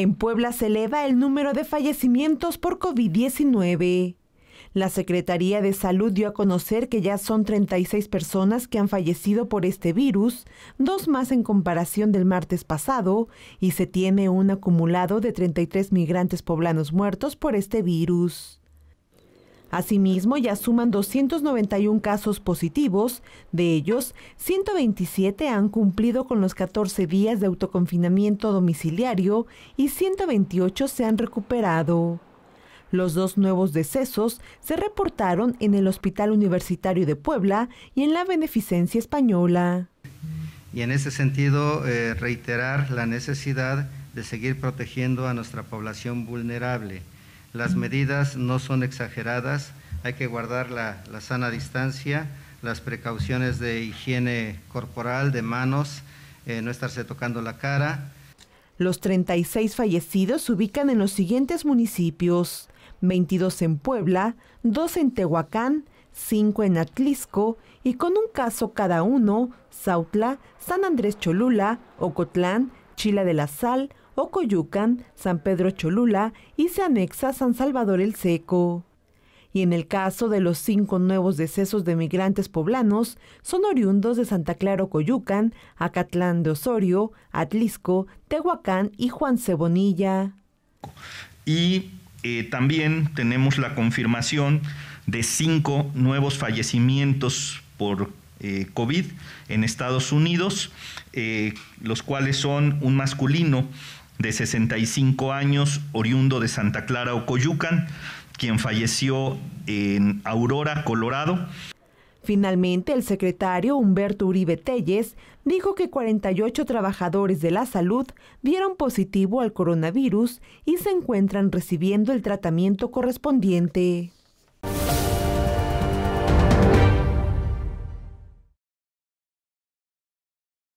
En Puebla se eleva el número de fallecimientos por COVID-19. La Secretaría de Salud dio a conocer que ya son 36 personas que han fallecido por este virus, dos más en comparación del martes pasado, y se tiene un acumulado de 33 migrantes poblanos muertos por este virus. Asimismo, ya suman 291 casos positivos, de ellos 127 han cumplido con los 14 días de autoconfinamiento domiciliario y 128 se han recuperado. Los dos nuevos decesos se reportaron en el Hospital Universitario de Puebla y en la Beneficencia Española. Y en ese sentido, eh, reiterar la necesidad de seguir protegiendo a nuestra población vulnerable. Las medidas no son exageradas, hay que guardar la, sana distancia, las precauciones de higiene corporal, de manos, eh, no estarse tocando la cara. Los 36 fallecidos se ubican en los siguientes municipios, 22 en Puebla, 2 en Tehuacán, 5 en Atlisco y con un caso cada uno, Sautla, San Andrés Cholula, Ocotlán, Chila de la Sal, Ocoyucan, San Pedro Cholula y se anexa San Salvador el Seco. Y en el caso de los cinco nuevos decesos de migrantes poblanos, son oriundos de Santa Clara Ocoyucan, Acatlán de Osorio, Atlisco, Tehuacán y Juan Cebonilla. Y eh, también tenemos la confirmación de cinco nuevos fallecimientos por eh, COVID en Estados Unidos, eh, los cuales son un masculino de 65 años, oriundo de Santa Clara, Ocoyucan, quien falleció en Aurora, Colorado. Finalmente, el secretario Humberto Uribe Telles dijo que 48 trabajadores de la salud dieron positivo al coronavirus y se encuentran recibiendo el tratamiento correspondiente.